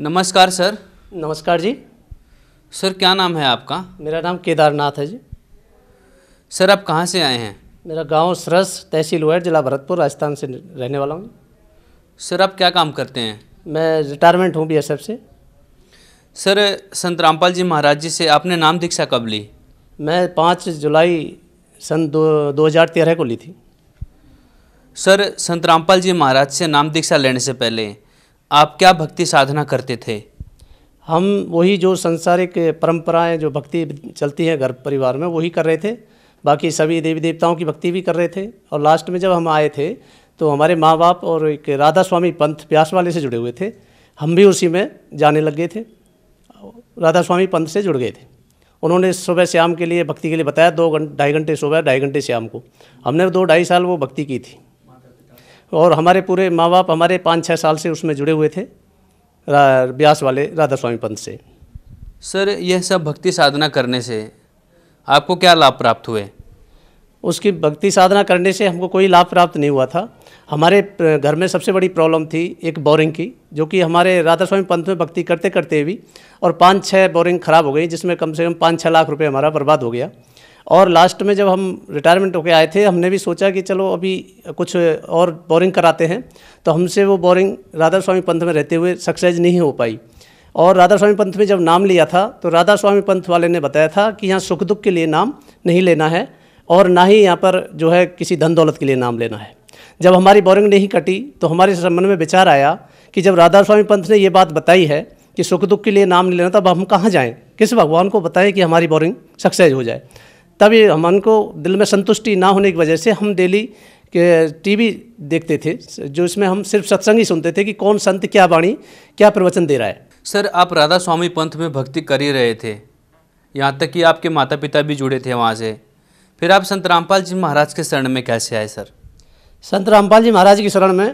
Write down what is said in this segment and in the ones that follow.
नमस्कार सर नमस्कार जी सर क्या नाम है आपका मेरा नाम केदारनाथ है जी सर आप कहाँ से आए हैं मेरा गांव सरस तहसील हुआ जिला भरतपुर राजस्थान से रहने वाला हूँ सर आप क्या काम करते हैं मैं रिटायरमेंट हूँ बी एस एफ से सर संत रामपाल जी महाराज जी से आपने नाम दीक्षा कब ली मैं पाँच जुलाई सन दो दो हज़ार तेरह को ली थी सर संत रामपाल जी महाराज से नाम दीक्षा लेने से पहले आप क्या भक्ति साधना करते थे हम वही जो संसारिक परंपराएं जो भक्ति चलती है घर परिवार में वही कर रहे थे बाकी सभी देवी देवताओं की भक्ति भी कर रहे थे और लास्ट में जब हम आए थे तो हमारे माँ बाप और एक राधा स्वामी पंथ प्यास वाले से जुड़े हुए थे हम भी उसी में जाने लग गए थे राधा स्वामी पंथ से जुड़ गए थे उन्होंने सुबह शाम के लिए भक्ति के लिए बताया दो घंटे ढाई घंटे सुबह ढाई घंटे शाम को हमने दो ढाई साल वो भक्ति की थी और हमारे पूरे माँ बाप हमारे पाँच छः साल से उसमें जुड़े हुए थे ब्यास वाले राधा स्वामी पंथ से सर यह सब भक्ति साधना करने से आपको क्या लाभ प्राप्त हुए उसकी भक्ति साधना करने से हमको कोई लाभ प्राप्त नहीं हुआ था हमारे घर में सबसे बड़ी प्रॉब्लम थी एक बोरिंग की जो कि हमारे राधा स्वामी पंथ में भक्ति करते करते भी और पाँच छः बोरिंग ख़राब हो गई जिसमें कम से कम पाँच छः लाख रुपये हमारा बर्बाद हो गया और लास्ट में जब हम रिटायरमेंट होके आए थे हमने भी सोचा कि चलो अभी कुछ और बोरिंग कराते हैं तो हमसे वो बोरिंग राधा स्वामी पंथ में रहते हुए सक्सेस नहीं हो पाई और राधा स्वामी पंथ में जब नाम लिया था तो राधा स्वामी पंथ वाले ने बताया था कि यहाँ सुख दुख के लिए नाम नहीं लेना है और ना ही यहाँ पर जो है किसी धन दौलत के लिए नाम लेना है जब हमारी बोरिंग नहीं कटी तो हमारे संबंध में विचार आया कि जब राधा स्वामी पंथ ने ये बात बताई है कि सुख दुख के लिए नाम लेना तब हम कहाँ जाएँ किस भगवान को बताएं कि हमारी बोरिंग सक्सेस हो जाए तब ये को दिल में संतुष्टि ना होने की वजह से हम डेली के टीवी देखते थे जो इसमें हम सिर्फ सत्संग ही सुनते थे कि कौन संत क्या वाणी क्या प्रवचन दे रहा है सर आप राधा स्वामी पंथ में भक्ति कर ही रहे थे यहाँ तक कि आपके माता पिता भी जुड़े थे वहाँ से फिर आप संत रामपाल जी महाराज के शरण में कैसे आए सर संत रामपाल जी महाराज की शरण में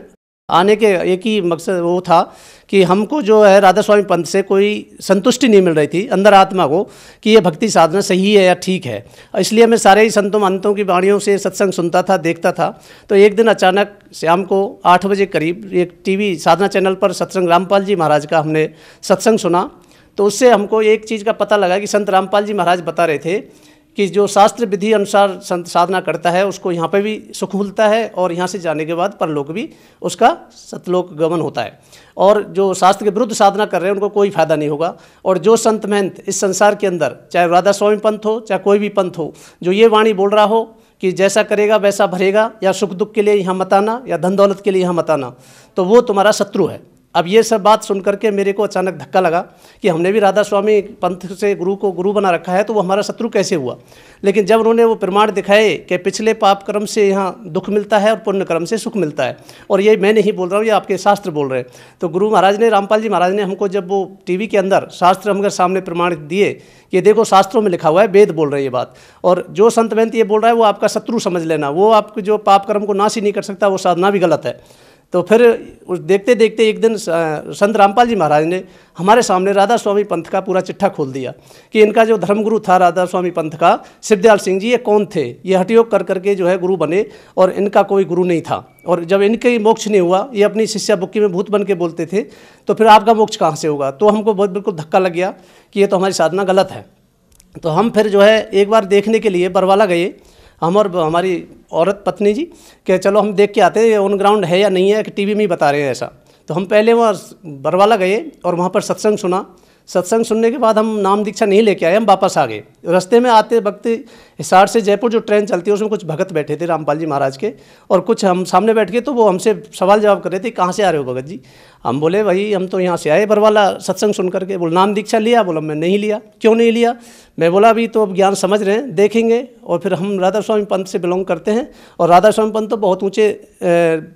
आने के एक ही मकसद वो था कि हमको जो है राधा स्वामी पंथ से कोई संतुष्टि नहीं मिल रही थी अंदर आत्मा को कि ये भक्ति साधना सही है या ठीक है इसलिए मैं सारे ही संतों महंतों की वाणियों से सत्संग सुनता था देखता था तो एक दिन अचानक शाम को आठ बजे करीब एक टीवी साधना चैनल पर सत्संग रामपाल जी महाराज का हमने सत्संग सुना तो उससे हमको एक चीज़ का पता लगा कि संत रामपाल जी महाराज बता रहे थे कि जो शास्त्र विधि अनुसार संत साधना करता है उसको यहाँ पे भी सुख मिलता है और यहाँ से जाने के बाद परलोक भी उसका सतलोक गमन होता है और जो शास्त्र के विरुद्ध साधना कर रहे हैं उनको कोई फायदा नहीं होगा और जो संत महंत इस संसार के अंदर चाहे राधा स्वामी पंथ हो चाहे कोई भी पंथ हो जो ये वाणी बोल रहा हो कि जैसा करेगा वैसा भरेगा या सुख दुख के लिए यहाँ मताना या धन दौलत के लिए यहाँ मताना तो वो तुम्हारा शत्रु है अब ये सब बात सुन करके मेरे को अचानक धक्का लगा कि हमने भी राधा स्वामी पंथ से गुरु को गुरु बना रखा है तो वो हमारा शत्रु कैसे हुआ लेकिन जब उन्होंने वो प्रमाण दिखाए कि पिछले पाप कर्म से यहाँ दुख मिलता है और पुण्य कर्म से सुख मिलता है और ये मैं नहीं बोल रहा हूँ ये आपके शास्त्र बोल रहे हैं तो गुरु महाराज ने रामपाल जी महाराज ने हमको जब वो टी के अंदर शास्त्र हमके सामने प्रमाण दिए ये देखो शास्त्रों में लिखा हुआ है वेद बोल हैं ये बात और जो संत वैंत ये बोल रहा है वो आपका शत्रु समझ लेना वो आपके जो पाप कर्म को नाश ही नहीं कर सकता वो साधना भी गलत है तो फिर उस देखते देखते एक दिन संत रामपाल जी महाराज ने हमारे सामने राधा स्वामी पंथ का पूरा चिट्ठा खोल दिया कि इनका जो धर्मगुरु था राधा स्वामी पंथ का शिवदयाल सिंह जी ये कौन थे ये हटयोग कर करके जो है गुरु बने और इनका कोई गुरु नहीं था और जब इनके मोक्ष नहीं हुआ ये अपनी शिष्या बुक्की में भूत बन के बोलते थे तो फिर आपका मोक्ष कहाँ से होगा तो हमको बहुत बिल्कुल धक्का लग गया कि ये तो हमारी साधना गलत है तो हम फिर जो है एक बार देखने के लिए बरवाला गए हम और हमारी औरत पत्नी जी कि चलो हम देख के आते हैं ऑन ग्राउंड है या नहीं है कि टीवी में ही बता रहे हैं ऐसा तो हम पहले वहाँ बरवाला गए और वहाँ पर सत्संग सुना सत्संग सुनने के बाद हम नाम दीक्षा नहीं लेके आए हम वापस आ गए रास्ते में आते वक्त हिसार से जयपुर जो ट्रेन चलती है उसमें कुछ भगत बैठे थे रामपाल जी महाराज के और कुछ हम सामने बैठ गए तो वो हमसे सवाल जवाब कर रहे थे कहाँ से आ रहे हो भगत जी हम बोले भाई हम तो यहाँ से आए बरवाला सत्संग सुन करके बोल नाम दीक्षा लिया बोला मैं नहीं लिया क्यों नहीं लिया मैं बोला अभी तो अब ज्ञान समझ रहे हैं देखेंगे और फिर हम राधा स्वामी पंथ से बिलोंग करते हैं और राधा स्वामी पंथ तो बहुत ऊँचे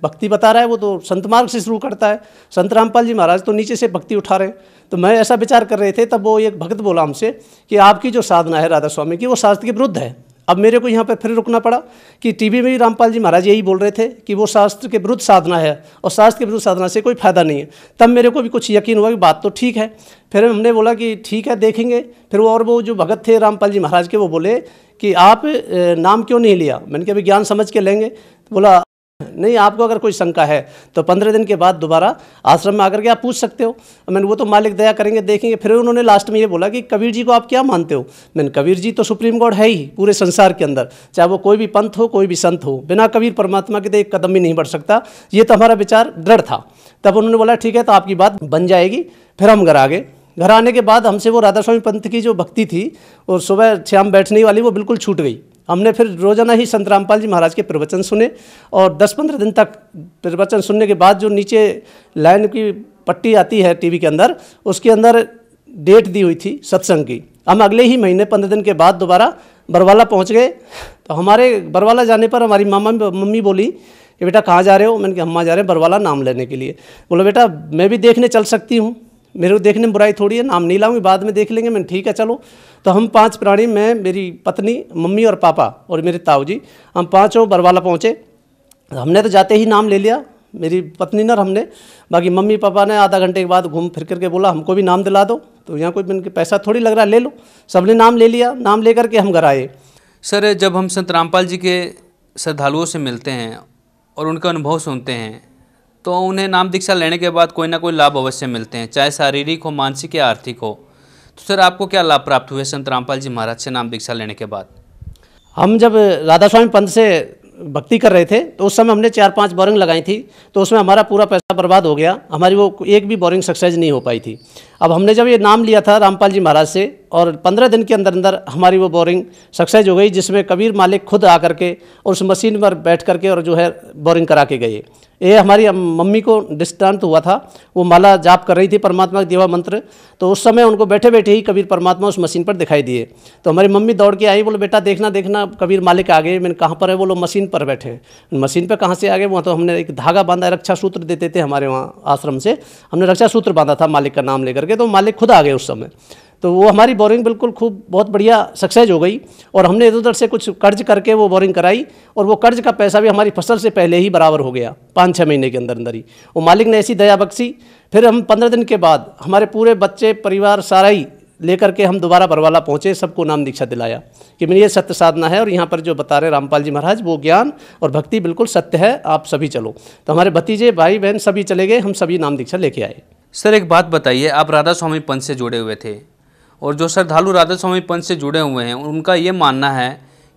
भक्ति बता रहा है वो तो संत मार्ग से शुरू करता है संत रामपाल जी महाराज तो नीचे से भक्ति उठा रहे हैं तो मैं ऐसा विचार कर रहे थे तब वो एक भक्त बोला हमसे कि आपकी जो साधना है राधा स्वामी की वो शास्त्र के विरुद्ध है अब मेरे को यहाँ पर फिर रुकना पड़ा कि टीवी में भी रामपाल जी महाराज यही बोल रहे थे कि वो शास्त्र के विरुद्ध साधना है और शास्त्र के विरुद्ध साधना से कोई फ़ायदा नहीं है तब मेरे को भी कुछ यकीन हुआ कि बात तो ठीक है फिर हमने बोला कि ठीक है देखेंगे फिर वो और वो जो भगत थे रामपाल जी महाराज के वो बोले कि आप नाम क्यों नहीं लिया मैंने कहा अभी ज्ञान समझ के लेंगे बोला नहीं आपको अगर कोई शंका है तो पंद्रह दिन के बाद दोबारा आश्रम में आकर के आप पूछ सकते हो मैंने वो तो मालिक दया करेंगे देखेंगे फिर उन्होंने लास्ट में ये बोला कि कबीर जी को आप क्या मानते हो मैंने कबीर जी तो सुप्रीम गॉड है ही पूरे संसार के अंदर चाहे वो कोई भी पंथ हो कोई भी संत हो बिना कबीर परमात्मा के तो एक कदम भी नहीं बढ़ सकता ये तो हमारा विचार दृढ़ था तब उन्होंने बोला ठीक है तो आपकी बात बन जाएगी फिर हम घर आ गए घर आने के बाद हमसे वो राधा स्वामी पंथ की जो भक्ति थी और सुबह शाम बैठने वाली वो बिल्कुल छूट गई हमने फिर रोज़ाना ही संत रामपाल जी महाराज के प्रवचन सुने और 10-15 दिन तक प्रवचन सुनने के बाद जो नीचे लाइन की पट्टी आती है टीवी के अंदर उसके अंदर डेट दी हुई थी सत्संग की हम अगले ही महीने पंद्रह दिन के बाद दोबारा बरवाला पहुँच गए तो हमारे बरवाला जाने पर हमारी मामा मम्मी बोली कि बेटा कहाँ जा रहे हो मैंने कहा हम जा रहे हैं बरवाला नाम लेने के लिए बोला बेटा मैं भी देखने चल सकती हूँ मेरे को देखने में बुराई थोड़ी है नाम नहीं लाऊंगी बाद में देख लेंगे मैंने ठीक है चलो तो हम पांच प्राणी मैं मेरी पत्नी मम्मी और पापा और मेरे ताऊ जी हम पाँचों बरवाला पहुँचे हमने तो जाते ही नाम ले लिया मेरी पत्नी ने हमने बाकी मम्मी पापा ने आधा घंटे के बाद घूम फिर करके बोला हमको भी नाम दिला दो तो यहाँ कोई मैंने पैसा थोड़ी लग रहा है ले लो सब ने नाम ले लिया नाम ले करके हम घर आए सर जब हम संत रामपाल जी के श्रद्धालुओं से मिलते हैं और उनका अनुभव सुनते हैं तो उन्हें नाम दीक्षा लेने के बाद कोई ना कोई लाभ अवश्य मिलते हैं चाहे शारीरिक हो मानसिक या आर्थिक हो तो सर आपको क्या लाभ प्राप्त हुए संत रामपाल जी महाराज से नाम दीक्षा लेने के बाद हम जब राधा स्वामी पंथ से भक्ति कर रहे थे तो उस समय हमने चार पांच बोरिंग लगाई थी तो उसमें हमारा पूरा पैसा बर्बाद हो गया हमारी वो एक भी बोरिंग सक्सेस नहीं हो पाई थी अब हमने जब ये नाम लिया था रामपाल जी महाराज से और पंद्रह दिन के अंदर अंदर हमारी वो बोरिंग सक्सेस हो गई जिसमें कबीर मालिक खुद आकर के और उस मशीन पर बैठ कर के और जो है बोरिंग करा के गए ये हमारी मम्मी को डिस्टांत हुआ था वो माला जाप कर रही थी परमात्मा का देवा मंत्र तो उस समय उनको बैठे बैठे ही कबीर परमात्मा उस मशीन पर दिखाई दिए तो हमारी मम्मी दौड़ के आई बोले बेटा देखना देखना कबीर मालिक आ गए मैंने कहाँ पर है बोलो मशीन पर बैठे मशीन पर कहाँ से आ गए वहाँ तो हमने एक धागा बांधा रक्षा सूत्र देते थे हमारे वहाँ आश्रम से हमने रक्षा सूत्र बांधा था मालिक का नाम लेकर के तो मालिक खुद आ गए उस समय तो वो हमारी बोरिंग बिल्कुल खूब बहुत बढ़िया सक्सेस हो गई और हमने इधर उधर से कुछ कर्ज करके वो बोरिंग कराई और वो कर्ज का पैसा भी हमारी फसल से पहले ही बराबर हो गया पाँच छः महीने के अंदर अंदर ही वो मालिक ने ऐसी दया बख्शी फिर हम पंद्रह दिन के बाद हमारे पूरे बच्चे परिवार सारा ही लेकर के हम दोबारा बरवाला पहुँचे सबको नाम दीक्षा दिलाया कि मेरी ये सत्य साधना है और यहाँ पर जो बता रहे रामपाल जी महाराज वो ज्ञान और भक्ति बिल्कुल सत्य है आप सभी चलो तो हमारे भतीजे भाई बहन सभी चले गए हम सभी नाम दीक्षा लेके आए सर एक बात बताइए आप राधा स्वामी पंथ से जुड़े हुए थे और जो श्रद्धालु राधा स्वामी पंथ से जुड़े हुए हैं उनका ये मानना है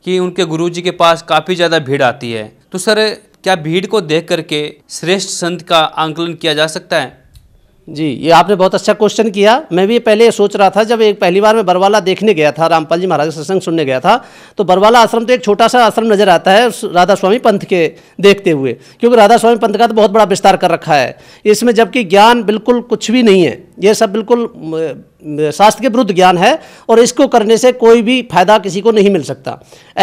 कि उनके गुरु जी के पास काफ़ी ज़्यादा भीड़ आती है तो सर क्या भीड़ को देख करके श्रेष्ठ संत का आंकलन किया जा सकता है जी ये आपने बहुत अच्छा क्वेश्चन किया मैं भी पहले सोच रहा था जब एक पहली बार मैं बरवाला देखने गया था रामपाल जी महाराज का सत्संग सुनने गया था तो बरवाला आश्रम तो एक छोटा सा आश्रम नज़र आता है राधा स्वामी पंथ के देखते हुए क्योंकि राधा स्वामी पंथ का तो बहुत बड़ा विस्तार कर रखा है इसमें जबकि ज्ञान बिल्कुल कुछ भी नहीं है ये सब बिल्कुल शास्त्र के विरुद्ध ज्ञान है और इसको करने से कोई भी फायदा किसी को नहीं मिल सकता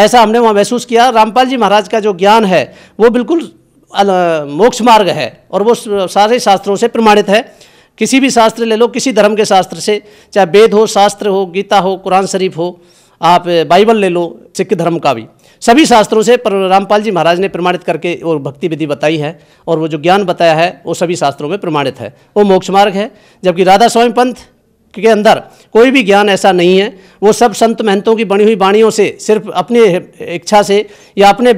ऐसा हमने वहाँ महसूस किया रामपाल जी महाराज का जो ज्ञान है वो बिल्कुल मोक्ष मार्ग है और वो सारे शास्त्रों से प्रमाणित है किसी भी शास्त्र ले लो किसी धर्म के शास्त्र से चाहे वेद हो शास्त्र हो गीता हो कुरान शरीफ हो आप बाइबल ले लो सिख धर्म का भी सभी शास्त्रों से पर रामपाल जी महाराज ने प्रमाणित करके और भक्ति विधि बताई है और वो जो ज्ञान बताया है वो सभी शास्त्रों में प्रमाणित है वो मोक्ष मार्ग है जबकि राधा स्वामी पंथ के अंदर कोई भी ज्ञान ऐसा नहीं है वो सब संत महंतों की बनी हुई बाणियों से सिर्फ अपने इच्छा से या अपने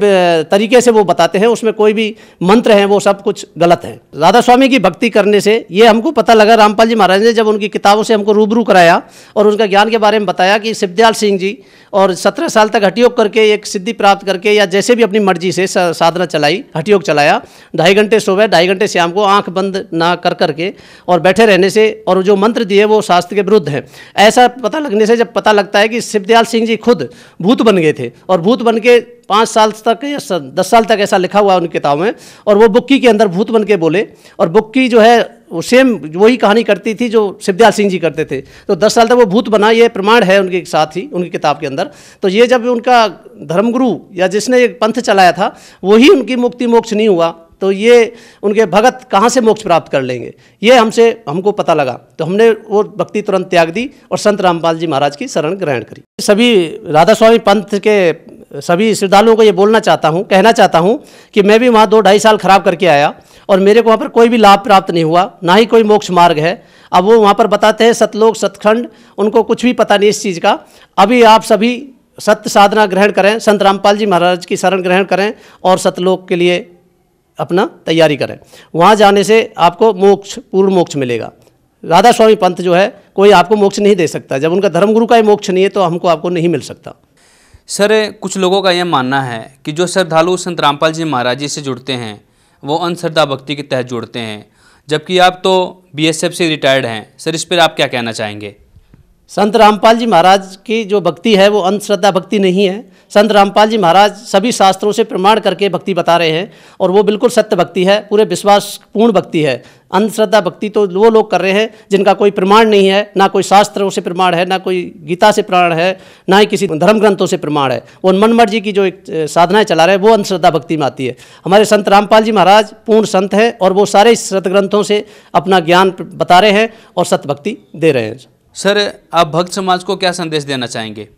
तरीके से वो बताते हैं उसमें कोई भी मंत्र हैं वो सब कुछ गलत हैं राधा स्वामी की भक्ति करने से ये हमको पता लगा रामपाल जी महाराज ने जब उनकी किताबों से हमको रूबरू कराया और उनका ज्ञान के बारे में बताया कि सिद्धयाल सिंह जी और सत्रह साल तक हटियोग करके एक सिद्धि प्राप्त करके या जैसे भी अपनी मर्जी से साधना चलाई हटियोग चलाया ढाई घंटे सुबह ढाई घंटे शाम को आँख बंद ना कर करके और बैठे रहने से और जो मंत्र दिए वो शास्त्र के विरुद्ध हैं ऐसा पता लगने से जब पता पता लगता है कि शिवदयाल सिंह जी खुद भूत बन गए थे और भूत बन के पाँच साल तक या दस साल तक ऐसा लिखा हुआ उनकी किताब में और वो बुक्की के अंदर भूत बन के बोले और बुक्की जो है वो सेम वही कहानी करती थी जो शिवदयाल सिंह जी करते थे तो दस साल तक वो भूत बना ये प्रमाण है उनके साथ ही उनकी किताब के अंदर तो ये जब उनका धर्मगुरु या जिसने एक पंथ चलाया था वही उनकी मुक्ति मोक्ष नहीं हुआ तो ये उनके भगत कहाँ से मोक्ष प्राप्त कर लेंगे ये हमसे हमको पता लगा तो हमने वो भक्ति तुरंत त्याग दी और संत रामपाल जी महाराज की शरण ग्रहण करी सभी राधा स्वामी पंथ के सभी श्रद्धालुओं को ये बोलना चाहता हूँ कहना चाहता हूँ कि मैं भी वहाँ दो ढाई साल खराब करके आया और मेरे को वहाँ पर कोई भी लाभ प्राप्त नहीं हुआ ना ही कोई मोक्ष मार्ग है अब वो वहाँ पर बताते हैं सतलोक सतखंड उनको कुछ भी पता नहीं इस चीज़ का अभी आप सभी सत्य साधना ग्रहण करें संत रामपाल जी महाराज की शरण ग्रहण करें और सतलोक के लिए अपना तैयारी करें वहाँ जाने से आपको मोक्ष पूर्ण मोक्ष मिलेगा राधा स्वामी पंथ जो है कोई आपको मोक्ष नहीं दे सकता जब उनका धर्मगुरु का ही मोक्ष नहीं है तो हमको आपको नहीं मिल सकता सर कुछ लोगों का यह मानना है कि जो श्रद्धालु संत रामपाल जी महाराज जी से जुड़ते हैं वो अंधश्रद्धा भक्ति के तहत जुड़ते हैं जबकि आप तो बी से रिटायर्ड हैं सर इस पर आप क्या कहना चाहेंगे संत रामपाल जी महाराज की जो भक्ति है वो अंधश्रद्धा भक्ति नहीं है संत रामपाल जी महाराज सभी शास्त्रों से प्रमाण करके भक्ति बता रहे हैं और वो बिल्कुल सत्य भक्ति है पूरे विश्वास पूर्ण भक्ति है अंधश्रद्धा भक्ति तो वो लोग कर रहे हैं जिनका कोई प्रमाण नहीं है ना कोई शास्त्रों से प्रमाण है ना कोई गीता से प्रमाण है ना ही किसी धर्म ग्रंथों से प्रमाण है वो मनमर जी की जो एक साधनाएं चला रहे हैं वो अंधश्रद्धा भक्ति में आती है हमारे संत रामपाल जी महाराज पूर्ण संत हैं और वो सारे सत ग्रंथों से अपना ज्ञान बता रहे हैं और सत्य भक्ति दे रहे हैं सर आप भक्त समाज को क्या संदेश देना चाहेंगे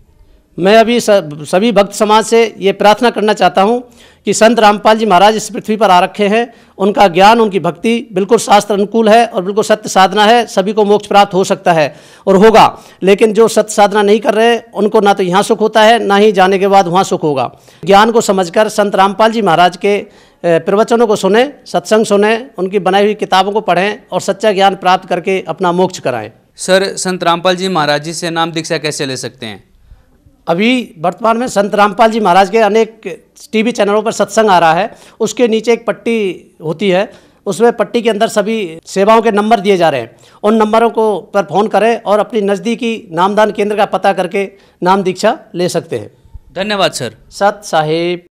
मैं अभी सभी भक्त समाज से ये प्रार्थना करना चाहता हूँ कि संत रामपाल जी महाराज इस पृथ्वी पर आ रखे हैं उनका ज्ञान उनकी भक्ति बिल्कुल शास्त्र अनुकूल है और बिल्कुल सत्य साधना है सभी को मोक्ष प्राप्त हो सकता है और होगा लेकिन जो सत्य साधना नहीं कर रहे उनको ना तो यहाँ सुख होता है ना ही जाने के बाद वहाँ सुख होगा ज्ञान को समझ संत रामपाल जी महाराज के प्रवचनों को सुने सत्संग सुने उनकी बनाई हुई किताबों को पढ़ें और सच्चा ज्ञान प्राप्त करके अपना मोक्ष कराएँ सर संत रामपाल जी महाराज जी से नाम दीक्षा कैसे ले सकते हैं अभी वर्तमान में संत रामपाल जी महाराज के अनेक टीवी चैनलों पर सत्संग आ रहा है उसके नीचे एक पट्टी होती है उसमें पट्टी के अंदर सभी सेवाओं के नंबर दिए जा रहे हैं उन नंबरों को पर फ़ोन करें और अपनी नज़दीकी नामदान केंद्र का पता करके नाम दीक्षा ले सकते हैं धन्यवाद सर सत साहेब